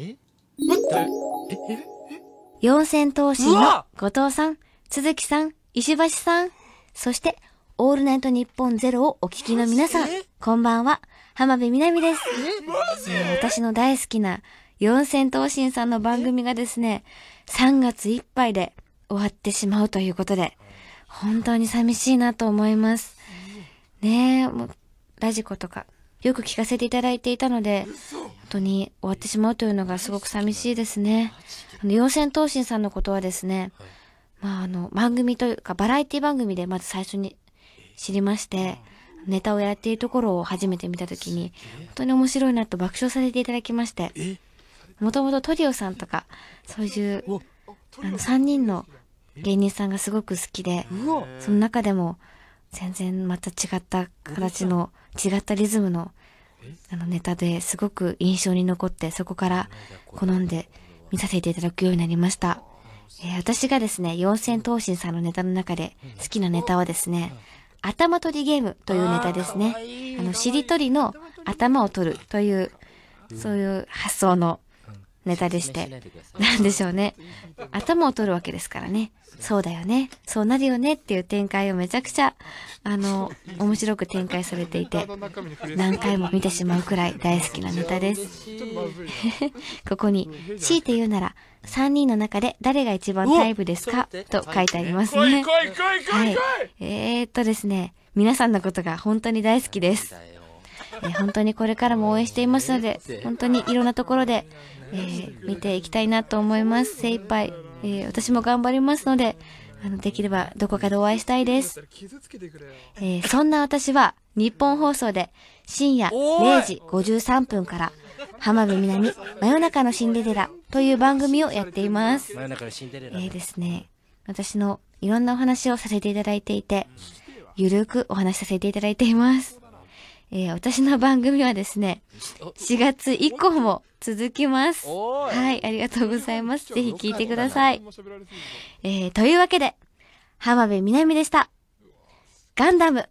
え待えええ四千頭身の後藤さん、鈴木さん、石橋さん、そして、オールナイトニッポンゼロをお聞きの皆さん、こんばんは、浜辺美波です。え私の大好きな四千頭身さんの番組がですね、3月いっぱいで終わってしまうということで、本当に寂しいなと思います。ねえ、もう、ラジコとか、よく聞かせていただいていたので、当に終わってしまうというのがすごく寂しいですね。あの陽線頭身さんのことはですね、はい、まああの番組というかバラエティ番組でまず最初に知りまして、ネタをやっているところを初めて見た時に本当に面白いなと爆笑させていただきまして、もともとトリオさんとかそういうあの3人の芸人さんがすごく好きで、その中でも全然また違った形の違ったリズムのあのネタですごく印象に残ってそこから好んで見させていただくようになりました、えー、私がですね四千頭身さんのネタの中で好きなネタはですね頭取りゲームというネタですねあのしりとりの頭を取るというそういう発想のネタにして、なんでしょうね。頭を取るわけですからね。そうだよね。そうなるよねっていう展開をめちゃくちゃ、あの、面白く展開されていて、何回も見てしまうくらい大好きなネタです。ここに、強いて言うなら、3人の中で誰が一番タイプですかと書いてありますね。はい。えー、っとですね、皆さんのことが本当に大好きです。え本当にこれからも応援していますので、本当にいろんなところで、えー、見ていきたいなと思います。精一杯、えー、私も頑張りますので、あの、できればどこかでお会いしたいです。えー、そんな私は、日本放送で、深夜0時53分から、浜辺美波、真夜中のシンデレラという番組をやっています。真夜中のシンデレラ。えー、ですね、私のいろんなお話をさせていただいていて、ゆるくお話しさせていただいています。えー、私の番組はですね、4月以降も続きます。はい、ありがとうございます。ぜひ聞いてください。えー、というわけで、浜辺美波でした。ガンダム。